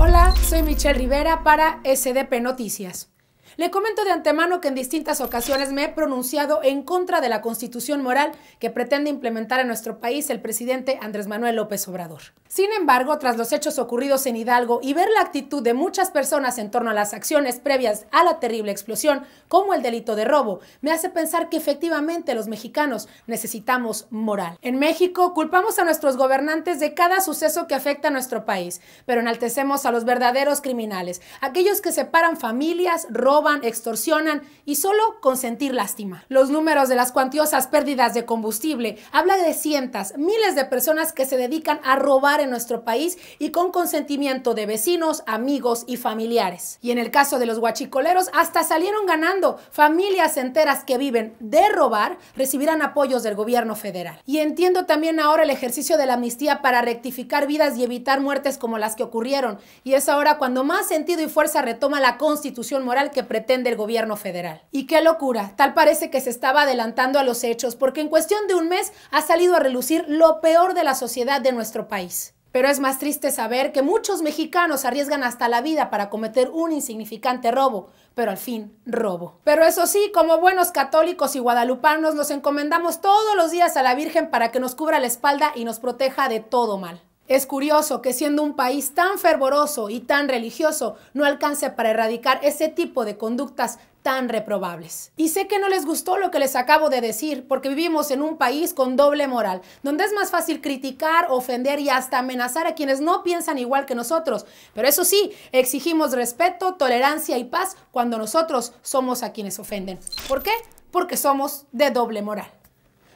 Hola, soy Michelle Rivera para SDP Noticias. Le comento de antemano que en distintas ocasiones me he pronunciado en contra de la constitución moral que pretende implementar en nuestro país el presidente Andrés Manuel López Obrador. Sin embargo, tras los hechos ocurridos en Hidalgo y ver la actitud de muchas personas en torno a las acciones previas a la terrible explosión, como el delito de robo, me hace pensar que efectivamente los mexicanos necesitamos moral. En México culpamos a nuestros gobernantes de cada suceso que afecta a nuestro país, pero enaltecemos a los verdaderos criminales, aquellos que separan familias, roban, roban, extorsionan y solo consentir lástima. Los números de las cuantiosas pérdidas de combustible habla de cientos, miles de personas que se dedican a robar en nuestro país y con consentimiento de vecinos, amigos y familiares. Y en el caso de los guachicoleros, hasta salieron ganando. Familias enteras que viven de robar recibirán apoyos del gobierno federal. Y entiendo también ahora el ejercicio de la amnistía para rectificar vidas y evitar muertes como las que ocurrieron. Y es ahora cuando más sentido y fuerza retoma la constitución moral que pretende el gobierno federal. Y qué locura, tal parece que se estaba adelantando a los hechos, porque en cuestión de un mes ha salido a relucir lo peor de la sociedad de nuestro país. Pero es más triste saber que muchos mexicanos arriesgan hasta la vida para cometer un insignificante robo, pero al fin robo. Pero eso sí, como buenos católicos y guadalupanos nos encomendamos todos los días a la Virgen para que nos cubra la espalda y nos proteja de todo mal. Es curioso que siendo un país tan fervoroso y tan religioso no alcance para erradicar ese tipo de conductas tan reprobables. Y sé que no les gustó lo que les acabo de decir, porque vivimos en un país con doble moral, donde es más fácil criticar, ofender y hasta amenazar a quienes no piensan igual que nosotros. Pero eso sí, exigimos respeto, tolerancia y paz cuando nosotros somos a quienes ofenden. ¿Por qué? Porque somos de doble moral.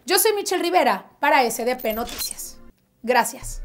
Yo soy Michelle Rivera para SDP Noticias. Gracias.